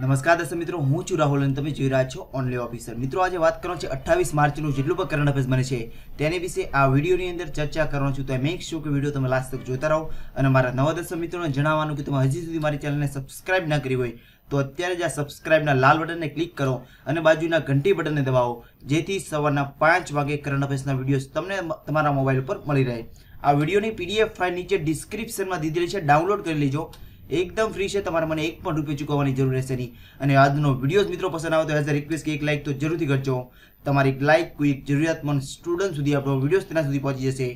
નમસ્કાર દર્શક મિત્રો હું છું રાહુલ અને તમે જોઈ રહ્યા છો ઓનલી ઓફિસર મિત્રો આજે વાત કરો છે અઠ્ઠાવીસ માર્ચનું જેટલું પણ કરંટ અફેર્સ બને છે તેની વિશે આ વિડીયોની અંદર ચર્ચા કરવાનો છું તો મેક શું કે વિડીયો તમે લાસ્ટ તક જોતા રહો અને મારા નવા દર્શક મિત્રોને જણાવવાનું કે તમે હજી સુધી મારી ચેનલને સબસ્ક્રાઇબ ના કરી હોય તો અત્યારે જ આ સબસ્ક્રાઇબના લાલ બટનને ક્લિક કરો અને બાજુના ઘંટી બટનને દબાવો જેથી સવારના પાંચ વાગે કરંટ અફેર્સના વિડીયોઝ તમને તમારા મોબાઈલ ઉપર મળી રહે આ વિડીયોની પીડીએફ ફાઇલ નીચે ડિસ્ક્રિપ્શનમાં દીધેલી છે ડાઉનલોડ કરી લેજો એકદમ ફ્રી છે તમારે મને એક પણ રૂપિયા ચૂકવવાની જરૂર રહેશે નહીં અને આજનો વિડીયો મિત્રો પસંદ આવે તો એઝ અ રિક્વેસ્ટ કે એક લાઇક તો જરૂરથી કરજો તમારી એક લાઇક કોઈ જરૂરિયાતમંદ સ્ટુડન્ટ સુધી આપણો વિડીયો તેના સુધી પહોંચી જશે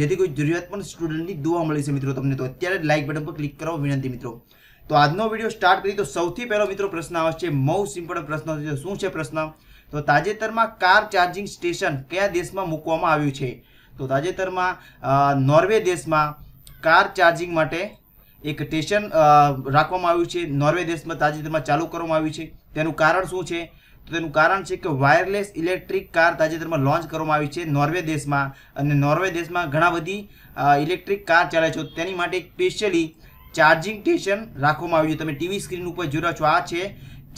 જેથી કોઈ જરૂરિયાતમંદ સ્ટુડન્ટની દુઆ મળી છે મિત્રો તમને તો અત્યારે લાઇક બટન પર ક્લિક કરો વિનંતી મિત્રો તો આજનો વિડીયો સ્ટાર્ટ કરી તો સૌથી પહેલો મિત્રો પ્રશ્ન આવશે બહુ સિમ્પલ પ્રશ્ન છે શું છે પ્રશ્ન તો તાજેતરમાં કાર ચાર્જિંગ સ્ટેશન કયા દેશમાં મૂકવામાં આવ્યું છે તો તાજેતરમાં નોર્વે દેશમાં કાર ચાર્જિંગ માટે એક સ્ટેશન રાખવામાં આવ્યું છે નોર્વે દેશમાં તાજેતરમાં ચાલુ કરવામાં આવ્યું છે તેનું કારણ શું છે તો તેનું કારણ છે કે વાયરલેસ ઇલેક્ટ્રિક કાર તાજેતરમાં લોન્ચ કરવામાં આવી છે નોર્વે દેશમાં અને નોર્વે દેશમાં ઘણા બધી ઇલેક્ટ્રિક કાર ચાલે છે તેની માટે સ્પેશિયલી ચાર્જિંગ સ્ટેશન રાખવામાં આવ્યું છે તમે ટીવી સ્ક્રીન ઉપર જોઈ રહ્યા છો આ છે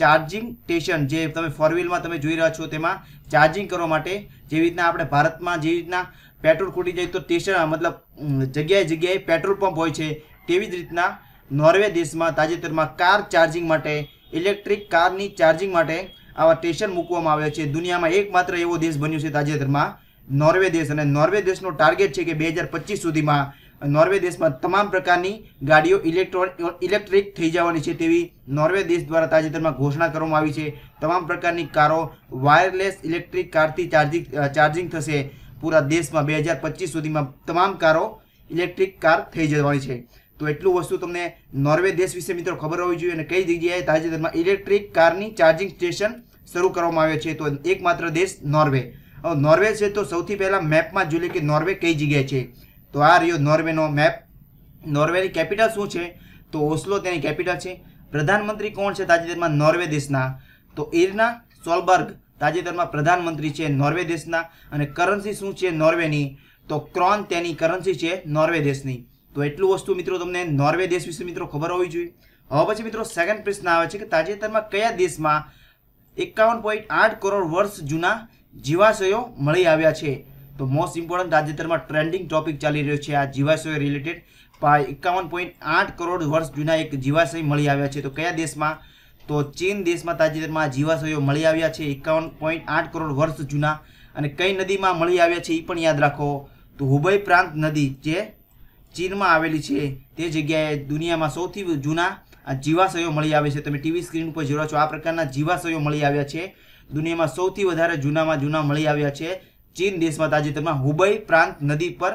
ચાર્જિંગ સ્ટેશન જે તમે ફોરવ્હીલમાં તમે જોઈ રહ્યા છો તેમાં ચાર્જિંગ કરવા માટે જેવી રીતના આપણે ભારતમાં જેવી રીતના પેટ્રોલ ખૂટી જાય તો સ્ટેશન મતલબ જગ્યાએ જગ્યાએ પેટ્રોલ પંપ હોય છે તેવી જ રીતના નોર્વે દેશમાં તાજેતરમાં કાર ચાર્જિંગ માટે ઇલેક્ટ્રિક કારની ચાર્જિંગ માટે આવા સ્ટેશન મૂકવામાં આવ્યા છે દુનિયામાં એકમાત્ર એવો દેશ બન્યો છે તાજેતરમાં નોર્વે દેશ અને નોર્વે દેશનો ટાર્ગેટ છે કે બે હજાર પચીસ સુધીમાં નોર્વે દેશમાં તમામ પ્રકારની ગાડીઓ ઇલેક્ટ્રોન ઇલેક્ટ્રિક થઈ જવાની છે તેવી નોર્વે દેશ દ્વારા તાજેતરમાં ઘોષણા કરવામાં આવી છે તમામ પ્રકારની કારો વાયરલેસ ઇલેક્ટ્રિક કારથી ચાર્જિંગ ચાર્જિંગ થશે પૂરા દેશમાં બે હજાર પચીસ સુધીમાં તમામ કારો ઇલેક્ટ્રિક કાર થઈ જવાની છે તો એટલું વસ્તુ તમને નોર્વે દેશ વિશે મિત્રો ખબર હોવી જોઈએ અને કઈ જગ્યાએ તાજેતરમાં ઇલેક્ટ્રિક કારની ચાર્જિંગ સ્ટેશન શરૂ કરવામાં આવ્યો છે તો એકમાત્ર દેશ નોર્વે નોર્વે છે તો સૌથી પહેલાં મેપમાં જોઈએ કે નોર્વે કઈ જગ્યાએ છે તો આ રહ્યો નોર્વેનો મેપ નોર્વેની કેપિટલ શું છે તો ઓસ્લો તેની કેપિટલ છે પ્રધાનમંત્રી કોણ છે તાજેતરમાં નોર્વે દેશના તો ઇરના સોલબર્ગ તાજેતરમાં પ્રધાનમંત્રી છે નોર્વે દેશના અને કરન્સી શું છે નોર્વેની તો ક્રોન તેની કરન્સી છે નોર્વે દેશની તો એટલું વસ્તુ મિત્રો તમને નોર્વે દેશ વિશે મિત્રો ખબર હોવી જોઈએ હવે પછી મિત્રો સેકન્ડ પ્રશ્ન આવે છે કે તાજેતરમાં કયા દેશમાં એકાવન પોઈન્ટ આઠ કરોડ વર્ષ જૂના જીવાશયો મળી આવ્યા છે તો મોસ્ટ ઇમ્પોર્ટન્ટ તાજેતરમાં ટ્રેન્ડિંગ ટોપિક ચાલી રહ્યો છે આ જીવાશયો રિલેટેડ એકાવન પોઈન્ટ આઠ કરોડ વર્ષ જૂના એક જીવાશય મળી આવ્યા છે તો કયા દેશમાં તો ચીન દેશમાં તાજેતરમાં જીવાશયો મળી આવ્યા છે એકાવન પોઈન્ટ આઠ કરોડ વર્ષ જૂના અને કઈ નદીમાં મળી આવ્યા છે એ પણ યાદ રાખો તો હુબઈ પ્રાંત નદી જે ચીનમાં આવેલી છે તે જગ્યાએ દુનિયામાં સૌથી જૂના આ જીવાશયો મળી આવે છે તમે ટીવી સ્ક્રીન ઉપર જોવા છો આ પ્રકારના જીવાશયો મળી આવ્યા છે દુનિયામાં સૌથી વધારે જૂનામાં જૂના મળી આવ્યા છે ચીન દેશમાં તાજેતરમાં હુબઈ પ્રાંત નદી પર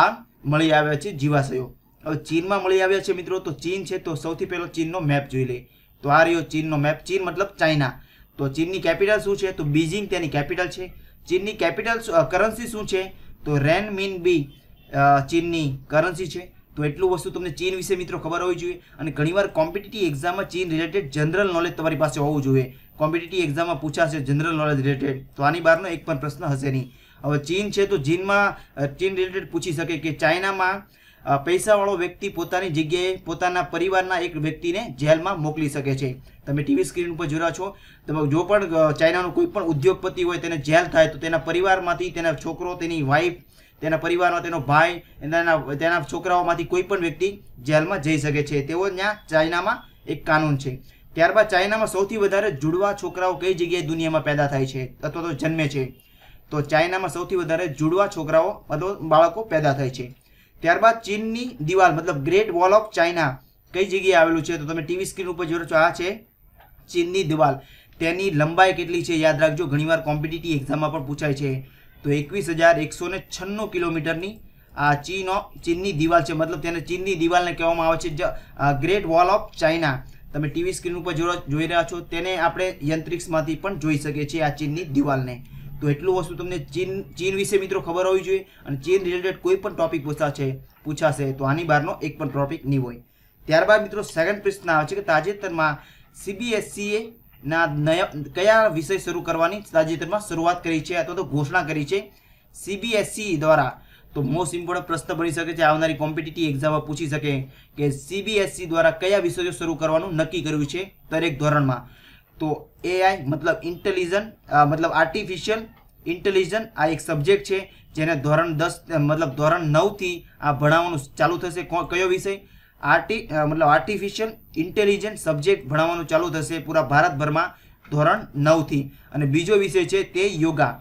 આ મળી આવ્યા છે જીવાશયો હવે ચીનમાં મળી આવ્યા છે મિત્રો તો ચીન છે તો સૌથી પહેલો ચીનનો મેપ જોઈ લે તો આ રહ્યો ચીનનો મેપ ચીન મતલબ ચાઇના તો ચીનની કેપિટલ શું છે તો બીજિંગ તેની કેપિટલ છે ચીનની કેપિટલ કરન્સી શું છે તો રેન મીન બી ચીનની કરન્સી છે તો એટલું વસ્તુ તમને ચીન વિશે મિત્રો ખબર હોવી જોઈએ અને ઘણીવાર કોમ્પિટિટિવ એક્ઝામમાં ચીન રિલેટેડ જનરલ નોલેજ તમારી પાસે હોવું જોઈએ કોમ્પિટિટિવ એક્ઝામમાં પૂછાશે જનરલ નોલેજ રિલેટેડ તો આની બહારનો એક પણ પ્રશ્ન હશે નહીં હવે ચીન છે તો ચીનમાં ચીન રિલેટેડ પૂછી શકે કે ચાઇનામાં પૈસાવાળો વ્યક્તિ પોતાની જગ્યાએ પોતાના પરિવારના એક વ્યક્તિને જેલમાં મોકલી શકે છે તમે ટીવી સ્ક્રીન ઉપર જોયા છો તમે જો પણ ચાઇનાનો કોઈ પણ ઉદ્યોગપતિ હોય તેને જેલ થાય તો તેના પરિવારમાંથી તેના છોકરો તેની વાઈફ તેના પરિવારનો તેનો ભાઈ એના તેના છોકરાઓમાંથી કોઈ પણ વ્યક્તિ જેલમાં જઈ શકે છે તેઓ ત્યાં ચાઇનામાં એક કાનૂન છે ત્યારબાદ ચાઇનામાં સૌથી વધારે જુડવા છોકરાઓ કઈ જગ્યાએ દુનિયામાં પેદા થાય છે અથવા તો જન્મે છે તો ચાઇનામાં સૌથી વધારે જુડવા છોકરાઓ અથવા બાળકો પેદા થાય છે ત્યારબાદ ચીનની દિવાલ મતલબ ગ્રેટ વોલ ઓફ ચાઇના કઈ જગ્યાએ આવેલું છે તો તમે ટીવી સ્ક્રીન ઉપર જોડો છો આ છે ચીનની દિવાલ તેની લંબાઈ કેટલી છે યાદ રાખજો ઘણીવાર કોમ્પિટિટિવ એક્ઝામમાં પણ પૂછાય છે તો એકવીસ હજાર એકસો ને છન્નું કિલોમીટરની આ ચીનો ચીનની દિવાલ છે મતલબ તેને ચીનની દિવાલને કહેવામાં આવે છે ગ્રેટ વોલ ઓફ ચાઇના તમે ટીવી સ્ક્રીન ઉપર જોઈ રહ્યા છો તેને આપણે યંત્રિક્સમાંથી પણ જોઈ શકીએ છીએ આ ચીનની દિવાલને તો એટલું વસ્તુ તમને ચીન ચીન વિશે મિત્રો ખબર હોવી જોઈએ અને ચીન રિલેટેડ કોઈ પણ ટોપિક પૂછાશે પૂછાશે તો આની બહારનો એક પણ ટોપિક નહીં હોય ત્યારબાદ મિત્રો સેકન્ડ પ્રશ્ન આવે છે કે તાજેતરમાં સીબીએસસીએ ના નય કયા વિષય શરૂ કરવાની તાજેતરમાં શરૂઆત કરી છે અથવા તો ઘોષણા કરી છે સીબીએસસી e દ્વારા તો મોસ્ટ ઇમ્પોર્ટન્ટ પ્રશ્ન બની શકે છે આવનારી કોમ્પિટિટિવ એક્ઝામમાં પૂછી શકે કે સીબીએસસી e દ્વારા કયા વિષયો શરૂ કરવાનું નક્કી કર્યું છે દરેક ધોરણમાં તો એઆઈ મતલબ ઇન્ટેલિજન્ટ મતલબ આર્ટિફિશિયલ ઇન્ટેલિજન આ એક સબ્જેક્ટ છે જેને ધોરણ દસ મતલબ ધોરણ નવથી આ ભણાવવાનું ચાલુ થશે કયો વિષય આર્ટી મતલબ આર્ટિફિશિયલ ઇન્ટેલિજન્સ સબ્જેક્ટ ભણાવવાનું ચાલુ થશે પૂરા ભારતભરમાં ધોરણ નવથી અને બીજો વિષય છે તે યોગા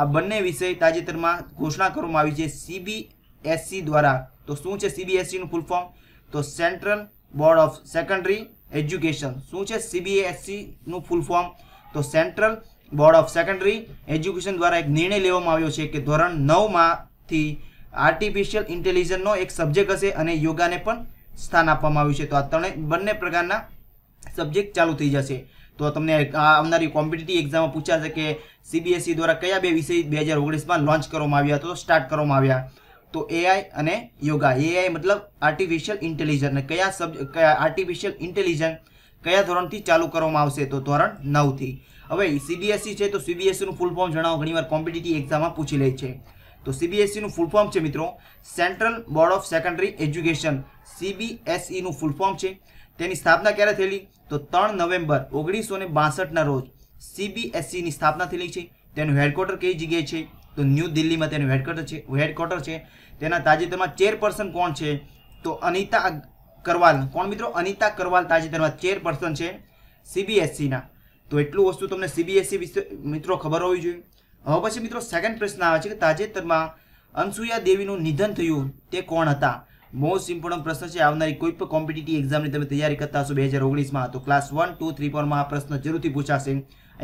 આ બંને વિષય તાજેતરમાં ઘોષણા કરવામાં આવી છે સીબીએસસી e દ્વારા તો શું છે સીબીએસસીનું ફૂલ ફોર્મ તો Central Board of Secondary Education શું છે સીબીએસસીનું ફૂલ ફોર્મ તો Central Board of Secondary Education દ્વારા એક નિર્ણય લેવામાં આવ્યો છે કે ધોરણ નવમાંથી આર્ટિફિશિયલ ઇન્ટેલિજન્સનો એક સબ્જેક્ટ હશે અને યોગાને પણ સ્થાન આપવામાં આવ્યું છે તો આ ત્રણે બંને પ્રકારના સબ્જેક્ટ ચાલુ થઈ જશે તો તમને આવનારી કોમ્પિટિટિવ એક્ઝામમાં પૂછાશે કે સીબીએસસી દ્વારા કયા બે વિષય બે હજાર ઓગણીસમાં લોન્ચ કરવામાં આવ્યા તો સ્ટાર્ટ કરવામાં આવ્યા તો એઆઈ અને યોગા એઆઈ મતલબ આર્ટિફિશિયલ ઇન્ટેલિજન્સ અને કયા સબ કયા આર્ટિફિશિયલ ઇન્ટેલિજન્સ કયા ધોરણથી ચાલુ કરવામાં આવશે તો ધોરણ નવથી હવે સીબીએસસી છે તો સીબીએસઈનું ફૂલ ફોર્મ જણાવો ઘણીવાર કોમ્પિટિટિવ એક્ઝામમાં પૂછી લે છે તો સીબીએસઈનું ફૂલ ફોર્મ છે મિત્રો Central Board of Secondary Education સીબીએસઈનું ફૂલ ફોર્મ છે તેની સ્થાપના ક્યારે થયેલી તો ત્રણ નવેમ્બર ઓગણીસો ને બાસઠના રોજ સીબીએસઈની e સ્થાપના થયેલી છે તેનું હેડક્વાર્ટર કઈ જગ્યાએ છે તો ન્યૂ દિલ્હીમાં તેનું હેડક્વાર્ટર છે હેડક્વાર્ટર છે તેના તાજેતરમાં ચેરપર્સન કોણ છે તો અનિતા કરવાલ કોણ મિત્રો અનિતા કરવાલ તાજેતરમાં ચેરપર્સન છે સીબીએસસીના e તો એટલું વસ્તુ તમને સીબીએસસી e વિશે મિત્રો ખબર હોવી જોઈએ હવે પછી મિત્રો સેકન્ડ પ્રશ્ન આવે છે કે તાજેતરમાં અનસુયા દેવીનું નિધન થયું તે કોણ હતા મોસ્ટ ઇમ્પોર્ટન્ટ પ્રશ્ન છે આવનારી કોઈ પણ કોમ્પિટિટિવ એક્ઝામની તમે તૈયારી કરતા હશો બે હજાર ઓગણીસમાં તો ક્લાસ વન ટુ થ્રી ફોરમાં આ પ્રશ્ન જરૂરથી પૂછાશે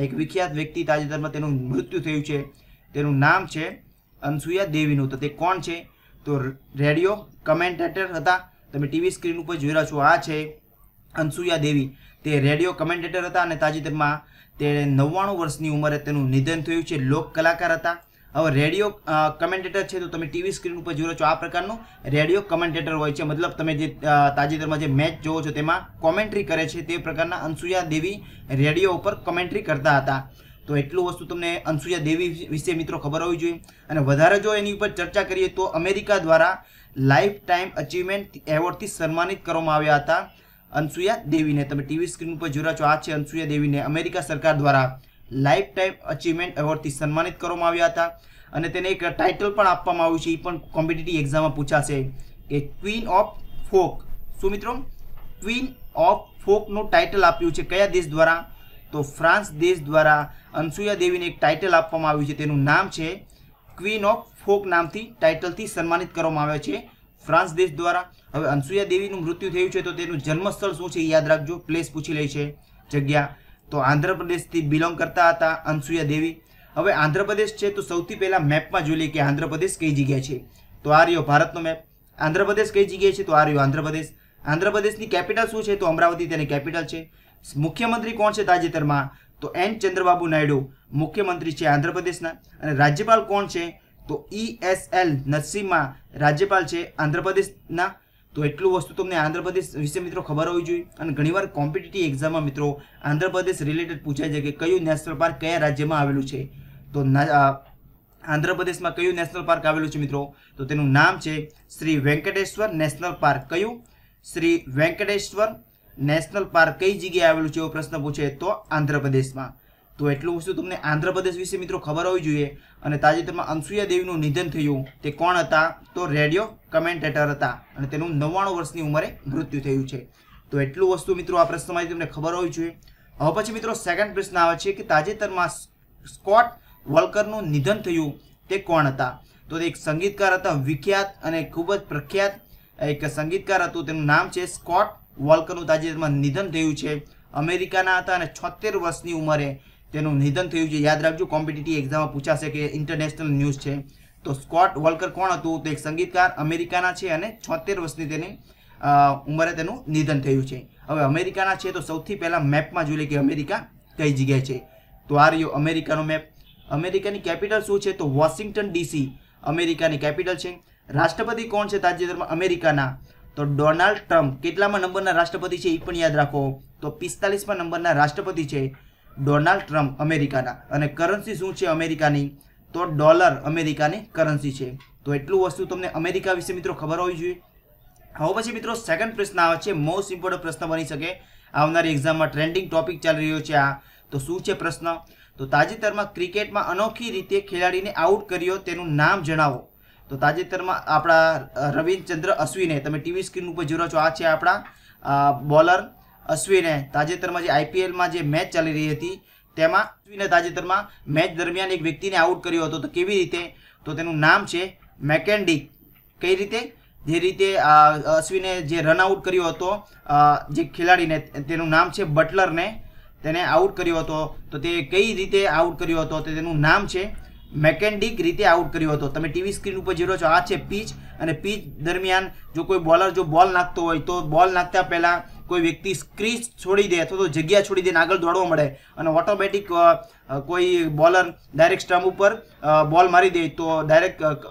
એક વિખ્યાત વ્યક્તિ તાજેતરમાં તેનું મૃત્યુ થયું છે તેનું નામ છે અનસુયા દેવીનું તો તે કોણ છે તો રેડિયો કમેન્ટેટર હતા તમે ટીવી સ્ક્રીન ઉપર જોઈ રહ્યા છો આ છે અનસુયા દેવી તે રેડિયો કમેન્ટેટર હતા અને તાજેતરમાં તે નવ્વાણું વર્ષની ઉંમરે તેનું નિધન થયું છે લોક કલાકાર હતા હવે રેડિયો કમેન્ટેટર છે તો તમે ટીવી સ્ક્રીન ઉપર જોડો છો આ પ્રકારનું રેડિયો કમેન્ટેટર હોય છે મતલબ તમે જે તાજેતરમાં જે મેચ જોવો છો તેમાં કોમેન્ટ્રી કરે છે તે પ્રકારના અંશુયા દેવી રેડિયો ઉપર કોમેન્ટ્રી કરતા હતા તો એટલું વસ્તુ તમને અંશુયા દેવી વિશે મિત્રો ખબર હોવી જોઈએ અને વધારે જો એની ઉપર ચર્ચા કરીએ તો અમેરિકા દ્વારા લાઈફ ટાઈમ અચીવમેન્ટ એવોર્ડથી સન્માનિત કરવામાં આવ્યા હતા અનસુયા દેવીને તમે ટીવી સ્ક્રીન ઉપર જોઈ રહ્યા છો આ છે અનસુયા દેવીને અમેરિકા સરકાર દ્વારા લાઈફ ટાઈમ અચીવમેન્ટ એવોર્ડથી સન્માનિત કરવામાં આવ્યા હતા અને તેને એક ટાઇટલ પણ આપવામાં આવ્યું છે એ પણ કોમ્પિટિટિવ એક્ઝામમાં પૂછાશે કે ક્વીન ઓફ ફોક શું મિત્રો ક્વીન ઓફ ફોકનું ટાઇટલ આપ્યું છે કયા દેશ દ્વારા તો ફ્રાન્સ દેશ દ્વારા અનસુયા દેવીને એક ટાઇટલ આપવામાં આવ્યું છે તેનું નામ છે ક્વીન ઓફ ફોક નામથી ટાઇટલથી સન્માનિત કરવામાં આવે છે ફ્રાન્સ દેશ દ્વારા હવે અનસુયા દેવીનું મૃત્યુ થયું છે તો તેનું જન્મસ્થળ શું છે યાદ રાખજો પ્લેસ પૂછી લે છે જગ્યા તો આંધ્રપ્રદેશથી બિલોંગ કરતા હતા અનસુયા દેવી હવે આંધ્રપ્રદેશ છે તો સૌથી પહેલાં મેપમાં જોઈ લઈએ કે આંધ્રપ્રદેશ કઈ જગ્યાએ છે તો આ રહ્યો ભારતનો મેપ આંધ્રપ્રદેશ કઈ જગ્યાએ છે તો આ રહ્યો આંધ્રપ્રદેશ આંધ્રપ્રદેશની કેપિટલ શું છે તો અમરાવતી તેની કેપિટલ છે મુખ્યમંત્રી કોણ છે તાજેતરમાં તો એન ચંદ્રબાબુ નાયડુ મુખ્યમંત્રી છે આંધ્રપ્રદેશના અને રાજ્યપાલ કોણ છે તો ઈ એસ એલ નરસિંહમાં રાજ્યપાલ છે આંધ્રપ્રદેશના તો એટલું વસ્તુ તમને આંધ્રપ્રદેશ વિશે મિત્રો ખબર હોવી જોઈએ અને ઘણીવાર કોમ્પિટિટિવ એક્ઝામમાં મિત્રો આંધ્ર પ્રદેશ રિલેટેડ પૂછાય છે કે કયું નેશનલ પાર્ક કયા રાજ્યમાં આવેલું છે તો આંધ્રપ્રદેશમાં કયું નેશનલ પાર્ક આવેલું છે મિત્રો તો તેનું નામ છે શ્રી વેંકટેશ્વર નેશનલ પાર્ક કયું શ્રી વેંકટેશ્વર નેશનલ પાર્ક કઈ જગ્યાએ આવેલું છે એવો પ્રશ્ન પૂછે તો આંધ્રપ્રદેશમાં તો એટલું વસ્તુ તમને આંધ્રપ્રદેશ વિશે મિત્રો ખબર હોવી જોઈએ અને તાજેતરમાં અંસુયા દેવીનું નિધન થયું તે કોણ હતા તો રેડિયો કમેન્ટેટર હતા અને તેનું નવ્વાણું વર્ષની ઉંમરે મૃત્યુ થયું છે તો એટલું વસ્તુ મિત્રો આ પ્રશ્નમાંથી તમને ખબર હોવી જોઈએ હવે પછી મિત્રો સેકન્ડ પ્રશ્ન આવે છે કે તાજેતરમાં સ્કોટ વલ્કરનું નિધન થયું તે કોણ હતા તો એક સંગીતકાર હતા વિખ્યાત અને ખૂબ જ પ્રખ્યાત એક સંગીતકાર હતું તેનું નામ છે સ્કોટ વોલ્કરનું તાજેતરમાં નિધન થયું છે અમેરિકાના હતા અને છોતેર વર્ષની ઉંમરે તેનું નિધન થયું છે યાદ રાખજો કોમ્પિટિટિવ એક્ઝામમાં પૂછાશે કે ઇન્ટરનેશનલ ન્યૂઝ છે તો સ્કોટ વોલ્કર કોણ હતું તો એક સંગીતકાર અમેરિકાના છે અને છોતેર વર્ષની તેની ઉંમરે તેનું નિધન થયું છે હવે અમેરિકાના છે તો સૌથી પહેલાં મેપમાં જોઈ લે કે અમેરિકા કઈ જગ્યાએ છે તો આ રહ્યો અમેરિકાનો મેપ અમેરિકાની કેપિટલ શું છે તો વોશિંગ્ટન ડીસી અમેરિકાની કેપિટલ છે રાષ્ટ્રપતિ કોણ છે તાજેતરમાં અમેરિકાના તો ડોનાલ્ડ ટ્રમ્પ કેટલામાં નંબરના રાષ્ટ્રપતિ છે એ પણ યાદ રાખો તો પિસ્તાલીસમાં નંબરના રાષ્ટ્રપતિ છે ડોનાલ્ડ ટ્રમ્પ અમેરિકાના અને કરન્સી શું છે અમેરિકાની તો ડોલર અમેરિકાની કરન્સી છે તો એટલું વસ્તુ તમને અમેરિકા વિશે મિત્રો ખબર હોવી જોઈએ હવે પછી મિત્રો સેકન્ડ પ્રશ્ન આવે છે મોસ્ટ ઇમ્પોર્ટન્ટ પ્રશ્ન બની શકે આવનારી એક્ઝામમાં ટ્રેન્ડિંગ ટોપિક ચાલી રહ્યો છે આ તો શું છે પ્રશ્ન તો તાજેતરમાં ક્રિકેટમાં અનોખી રીતે ખેલાડીને આઉટ કર્યો તેનું નામ જણાવો તો તાજેતરમાં આપણા રવિચંદ્ર અશ્વિને તમે ટીવી સ્ક્રીન ઉપર જોડો છો આ છે આપણા બોલર અશ્વિને તાજેતરમાં જે આઈપીએલમાં જે મેચ ચાલી રહી હતી તેમાં અશ્વિને તાજેતરમાં મેચ દરમિયાન એક વ્યક્તિને આઉટ કર્યો હતો તો કેવી રીતે તો તેનું નામ છે મેકેન્ડી કઈ રીતે જે રીતે અશ્વિને જે રન આઉટ કર્યો હતો જે ખેલાડીને તેનું નામ છે બટલરને તેને આઉટ કર્યો હતો તો તે કઈ રીતે આઉટ કર્યો હતો તો તેનું નામ છે મેકેન્ડિક રીતે આઉટ કર્યો હતો તમે ટીવી સ્ક્રીન ઉપર જોઈ છો આ છે પીચ અને પીચ દરમિયાન જો કોઈ બોલર જો બોલ નાખતો હોય તો બોલ નાખતા પહેલાં કોઈ વ્યક્તિ સ્ક્રીચ છોડી દે અથવા તો જગ્યા છોડી દે આગળ દોડવા મળે અને ઓટોમેટિક કોઈ બોલર ડાયરેક્ટ સ્ટમ્પ ઉપર બોલ મારી દે તો ડાયરેક્ટ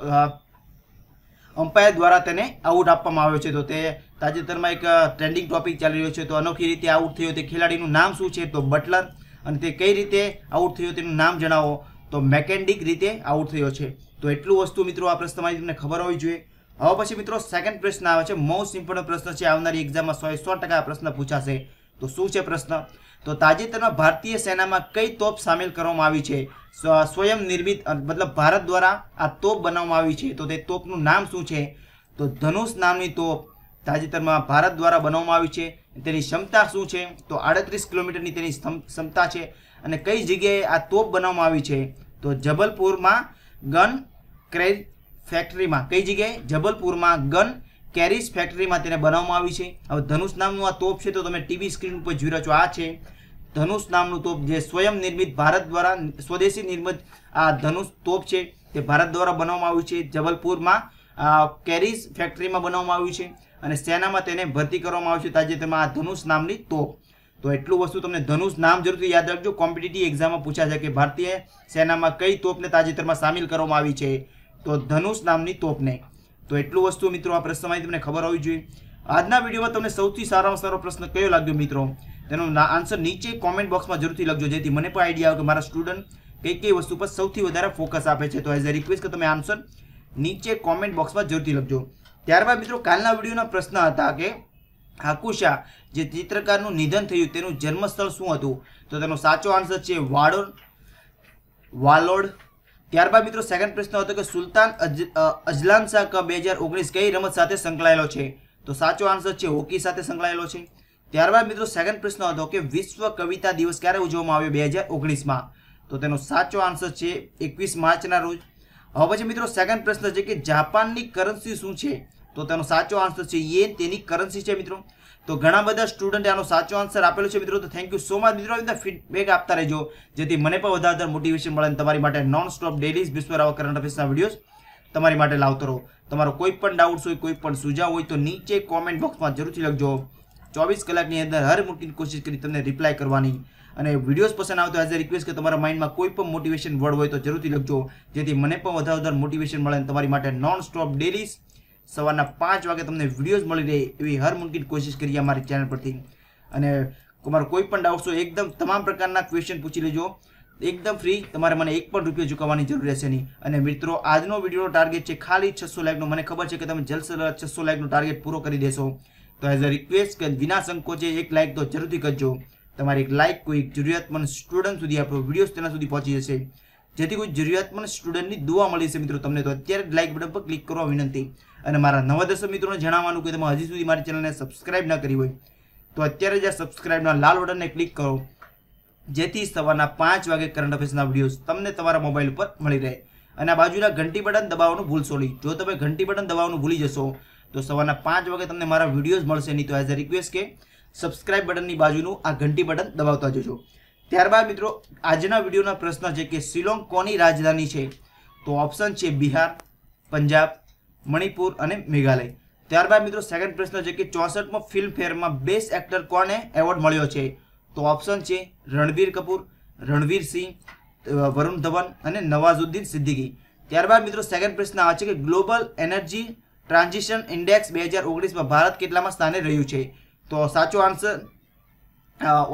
અમ્પાયર દ્વારા તેને આઉટ આપવામાં આવ્યો છે તો તે તાજેતરમાં એક ટ્રેન્ડિંગ ટોપિક ચાલી રહ્યો છે તો અનોખી રીતે આઉટ થયો તે ખેલાડીનું નામ શું છે તો બટલર અને તે કઈ રીતે આઉટ થયો તેનું નામ જણાવો તો મેકેન્ડિક રીતે આઉટ થયો છે તો એટલું વસ્તુ મિત્રો આ પ્રશ્ન તમારી તમને ખબર હોવી જોઈએ હવે પછી મિત્રો સેકન્ડ પ્રશ્ન આવે છે મોસ્ટ ઇમ્પોર્ટન્ટ પ્રશ્ન છે આવનારી એક્ઝામમાં સો સો ટકા પ્રશ્ન પૂછાશે તો શું છે પ્રશ્ન તો તાજેતરમાં ભારતીય સેનામાં કઈ તોપ સામેલ કરવામાં આવી છે સ્વયં નિર્મિત મતલબ ભારત દ્વારા આ તોપ બનાવવામાં આવી છે તો તે તોપનું નામ શું છે તો ધનુષ નામની તોપ તાજેતરમાં ભારત દ્વારા બનાવવામાં આવી છે તેની ક્ષમતા શું છે તો આડત્રીસ કિલોમીટરની તેની ક્ષમતા છે અને કઈ જગ્યાએ આ તોપ બનાવવામાં આવી છે તો જબલપુરમાં ગન ક્રેજ ફેક્ટરીમાં કઈ જગ્યાએ જબલપુરમાં ગન કેરીસ ફેક્ટરીમાં તેને બનાવવામાં આવી છે હવે ધનુષ નામનું આ તોપ છે તો તમે ટીવી સ્ક્રીન ઉપર જોઈ રહ્યા છો આ છે ધનુષ નામનું તોપ જે સ્વયં નિર્મિત ભારત દ્વારા સ્વદેશી નિર્મિત આ ધનુષ તોપ છે તે ભારત દ્વારા બનાવવામાં આવ્યું છે જબલપુરમાં કેરીસ ફેક્ટરીમાં બનાવવામાં આવ્યું છે અને સેનામાં તેને ભરતી કરવામાં આવ્યું છે તાજેતરમાં આ ધનુષ નામની તોપ તો એટલું વસ્તુ તમને ધનુષ નામ જરૂરથી યાદ રાખજો કોમ્પિટિટિવ એક્ઝામમાં પૂછાય છે કે ભારતીય સેનામાં કઈ તોપને તાજેતરમાં સામેલ કરવામાં આવી છે તો ધનુષ નામની તોપને તો એટલું વસ્તુ મિત્રો આ પ્રશ્નમાંથી તમને ખબર હોવી જોઈએ આજના વિડીયોમાં તમને સૌથી સારામાં સારો પ્રશ્ન કયો લાગ્યો મિત્રો તેનો આન્સર નીચે કોમેન્ટ બોક્સમાં જરૂરથી લખજો જેથી મને પણ આઈડિયા આવે કે મારા સ્ટુડન્ટ કઈ કઈ વસ્તુ પર સૌથી વધારે ફોકસ આપે છે તો એઝ અ રિક્વેસ્ટ કે તમે આન્સર નીચે કોમેન્ટ બોક્સમાં જરૂરથી લખજો ત્યારબાદ મિત્રો કાલના વિડીયોના પ્રશ્ન હતા કે હાકુશા જે ચિત્રકારનું નિધન થયું તેનું જન્મસ્થળ શું હતું તો તેનો સાચો આન્સર છે વાડોર વાલોડ ત્યારબાદ મિત્રો સેકન્ડ પ્રશ્ન હતો કે સુલતાન અજલાન શાહ કપ બે હજાર ઓગણીસ કઈ રમત સાથે સંકળાયેલો છે તો સાચો આન્સર છે હોકી સાથે સંકળાયેલો છે ત્યારબાદ મિત્રો સેકન્ડ પ્રશ્ન હતો કે વિશ્વ કવિતા દિવસ ક્યારે ઉજવવામાં આવ્યો બે હજાર ઓગણીસમાં તો તેનો સાચો આન્સર છે એકવીસ માર્ચના રોજ હવે પછી મિત્રો સેકન્ડ પ્રશ્ન છે કે જાપાનની કરન્સી શું છે તો તેનો સાચો આન્સર છે યેન તેની કરન્સી છે મિત્રો તો ઘણા બધા સ્ટુડન્ટે આનો સાચો આન્સર આપેલો છે મિત્રો તો થેન્ક યુ સો મચ મિત્રો બધા ફીડબેક આપતા રહેજો જેથી મને પણ વધારે મોટિવેશન મળે અને તમારી માટે નોન સ્ટોપ ડેલીઝ બિસ્વર આવા કરંટ અફેર્સના વિડીયોઝ તમારી માટે લાવતો રહો તમારો કોઈ પણ ડાઉટ્સ હોય કોઈ પણ સુઝાવ હોય તો નીચે કોમેન્ટ બોક્સમાં જરૂરથી લખજો ચોવીસ કલાકની અંદર હર મોટી કોશિશ કરી તમને રિપ્લાય કરવાની અને વિડીયોઝ પસંદ આવતો એઝ અ રિક્વેસ્ટ કે તમારા માઇન્ડમાં કોઈ પણ મોટિવેશન વર્ડ હોય તો જરૂરથી લખજો જેથી મને પણ વધારે વધારે મોટિવેશન મળે અને તમારી માટે નોન સ્ટોપ ડેલીઝ સવારના પાંચ વાગે તમને વિડીયોઝ મળી રહે એવી હર મુમકિન કોશિશ કરીએ અમારી ચેનલ પરથી અને તમારો કોઈ પણ ડાઉટ એકદમ તમામ પ્રકારના ક્વેશ્ચન પૂછી લેજો એકદમ ફ્રી તમારે મને એક પણ રૂપિયો ચૂકવવાની જરૂર રહેશે નહીં અને મિત્રો આજનો વિડીયોનો ટાર્ગેટ છે ખાલી છસો લાઇકનો મને ખબર છે કે તમે જલ્દ છસો લાઇકનો ટાર્ગેટ પૂરો કરી દેશો તો એઝ અ રિક્વેસ્ટ કે વિના સંકોચે એક લાઇક તો જરૂરથી કરજો તમારી એક લાઇક કોઈ જરૂરિયાતમંદ સ્ટુડન્ટ સુધી આપણો વિડીયો તેના સુધી પહોંચી જશે જેથી કોઈ જરૂરિયાતમંદ સ્ટુડન્ટની દુવા મળી છે મિત્રો તમને તો અત્યારે લાઇક બટન પર ક્લિક કરવા વિનંતી અને મારા નવા દર્શક મિત્રોને જણાવવાનું કે તમે હજી સુધી મારી ચેનલને સબસ્ક્રાઇબ ના કરી હોય તો અત્યારે જ આ સબસ્ક્રાઇબના લાલ બટનને ક્લિક કરો જેથી સવારના પાંચ વાગે કરંટ અફેર્સના વિડીયોઝ તમને તમારા મોબાઈલ ઉપર મળી રહે અને આ બાજુના ઘંટી બટન દબાવવાનું ભૂલશો નહીં જો તમે ઘંટી બટન દબાવવાનું ભૂલી જશો તો સવારના પાંચ વાગે તમને મારા વિડીયોઝ મળશે નહીં તો એઝ અ રિક્વેસ્ટ કે સબસ્ક્રાઇબ બટનની બાજુનું આ ઘંટી બટન દબાવતા જજો ત્યારબાદ મિત્રો આજના વિડીયોનો પ્રશ્ન છે કે શિલોંગ કોની રાજધાની છે તો ઓપ્શન છે બિહાર પંજાબ મણિપુર અને મેઘાલય ત્યારબાદ મિત્રો સેકન્ડ પ્રશ્ન છે કે ચોસઠમો ફિલ્મફેરમાં બેસ્ટ એક્ટર કોને એવોર્ડ મળ્યો છે તો ઓપ્શન છે રણવીર કપૂર રણવીર સિંહ વરુણ ધવન અને નવાઝુદ્દીન સિદ્દીકી ત્યારબાદ મિત્રો સેકન્ડ પ્રશ્ન આવે છે કે ગ્લોબલ એનર્જી ટ્રાન્ઝિશન ઇન્ડેક્સ બે હજાર ઓગણીસમાં ભારત કેટલામાં સ્થાને રહ્યું છે તો સાચો આન્સર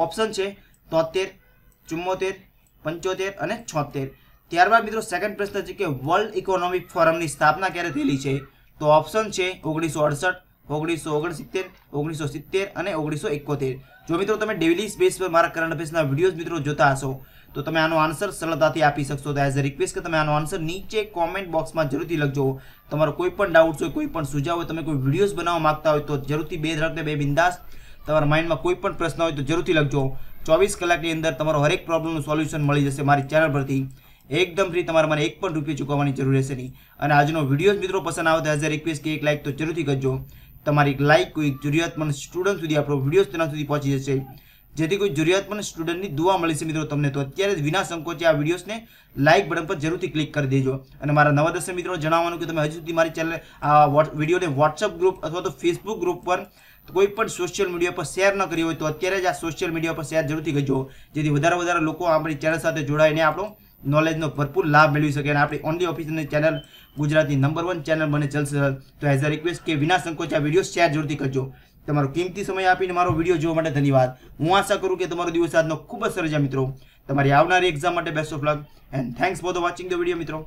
ઓપ્શન છે તોતેર ચુમ્મોતેર પંચોતેર અને છોતેર ત્યારબાદ મિત્રો સેકન્ડ પ્રશ્ન છે કે વર્લ્ડ ઇકોનોમિક ફોરમની સ્થાપના ક્યારે થયેલી છે તો ઓપ્શન છે ઓગણીસો અડસઠ ઓગણીસો ઓગણસિત્તેર ઓગણીસો સિત્તેર અને ઓગણીસો એકોતેર જો મિત્રો તમે ડેલી સ્પેસ પર મારા કરંટ અફેર્સના વિડીયોઝ મિત્રો જોતા હશો તો તમે આનો આન્સર સરળતાથી આપી શકશો તો એઝ અ રિક્વેસ્ટ કે તમે આનો આન્સર નીચે કોમેન્ટ બોક્સમાં જરૂરથી લખજો તમારો કોઈ પણ ડાઉટ્સ હોય કોઈ પણ સુઝાવ હોય તમે કોઈ વિડીયોઝ બનાવવા માગતા હોય તો જરૂરથી બે ધરકને બે બિંદાસ તમારા માઇન્ડમાં કોઈ પણ પ્રશ્ન હોય તો જરૂરથી લખજો ચોવીસ કલાકની અંદર તમારો હરેક પ્રોબ્લમનું સોલ્યુશન મળી જશે મારી ચેનલ પરથી એકદમ ફ્રી તમારે મને એક પણ રૂપિયા ચૂકવવાની જરૂર રહેશે નહીં અને આજનો વિડીયો મિત્રો પસંદ આવે તો હજાર એકવીસ કે એક લાઇક તો જરૂરથી કરજો તમારી લાઇક કોઈ જરૂરિયાતમંદ સ્ટુડન્ટ સુધી આપણો વિડીયો તેના સુધી પહોંચી જશે જેથી કોઈ જરૂરિયાતમંદ સ્ટુડન્ટની દુઆ મળી છે મિત્રો તમને તો અત્યારે જ વિના સંકોચે આ વિડીયોને લાઇક બટન પર જરૂરથી ક્લિક કરી દેજો અને મારા નવા દર્શક મિત્રો જણાવવાનું કે તમે હજુ સુધી મારી ચેનલ આ વિડીયોને વોટ્સઅપ ગ્રુપ અથવા તો ફેસબુક ગ્રુપ પર કોઈ પણ સોશિયલ મીડિયા પર શેર ન કરી હોય તો અત્યારે જ આ સોશિયલ મીડિયા પર શેર જરૂરથી કરજો જેથી વધારે વધારે લોકો આપણી ચેનલ સાથે જોડાઈને આપણો નોલેજનો ભરપૂર લાભ મેળવી શકે અને આપણી ઓનલી ઓફિસની channel Gujarati number one channel બને જલસે તો એઝ અ રિક્વેસ્ટ કે વિના સંકોચ આ વિડીયો શેર જરૂરથી કરજો તમારો કિંમતી સમય આપીને મારો વિડીયો જોવા માટે ધન્યવાદ હું આશા કરું કે તમારો દિવસ આજનો ખૂબ જ સરજા મિત્રો તમારી આવનારી એક્ઝામ માટે best of luck and thanks for the watching the video મિત્રો